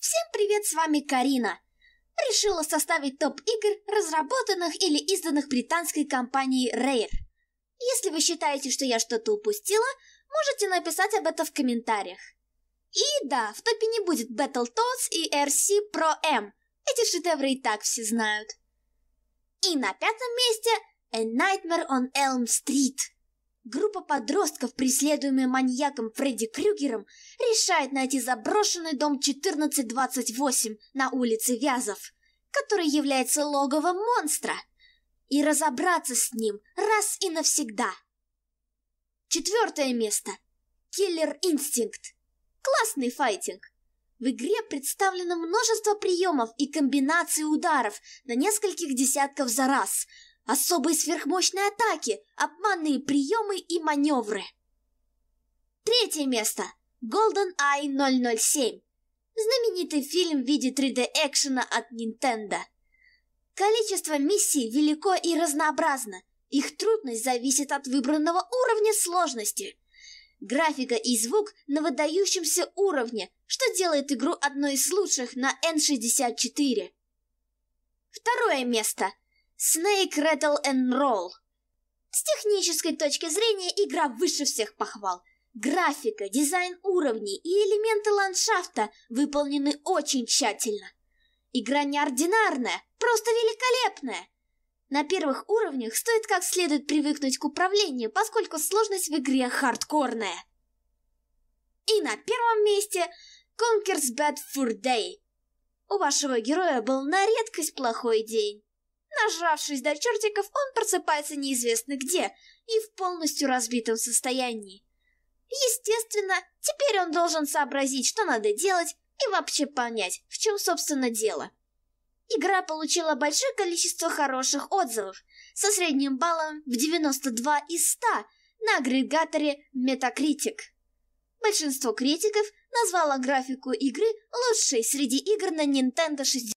Всем привет, с вами Карина. Решила составить топ игр, разработанных или изданных британской компанией Rare. Если вы считаете, что я что-то упустила, можете написать об этом в комментариях. И да, в топе не будет Battletoads и RC Pro M. Эти шедевры и так все знают. И на пятом месте A Nightmare on Elm Street – Группа подростков, преследуемая маньяком Фредди Крюгером, решает найти заброшенный дом 1428 на улице Вязов, который является логовом монстра, и разобраться с ним раз и навсегда. Четвертое место. Киллер Инстинкт. Классный файтинг. В игре представлено множество приемов и комбинаций ударов на нескольких десятков за раз – особые сверхмощные атаки, обманные приемы и маневры. Третье место. Golden Eye 007. Знаменитый фильм в виде 3D-экшена от Nintendo. Количество миссий велико и разнообразно. Их трудность зависит от выбранного уровня сложности. Графика и звук на выдающемся уровне, что делает игру одной из лучших на N64. Второе место – Snake Rattle and Roll. С технической точки зрения игра выше всех похвал. Графика, дизайн уровней и элементы ландшафта выполнены очень тщательно. Игра неординарная, просто великолепная. На первых уровнях стоит как следует привыкнуть к управлению, поскольку сложность в игре хардкорная. И на первом месте Conker's Bad Fur Day. У вашего героя был на редкость плохой день. Нажавшись до чертиков, он просыпается неизвестно где и в полностью разбитом состоянии. Естественно, теперь он должен сообразить, что надо делать, и вообще понять, в чем, собственно, дело. Игра получила большое количество хороших отзывов, со средним баллом в 92 из 100 на агрегаторе Metacritic. Большинство критиков назвало графику игры лучшей среди игр на Nintendo 64.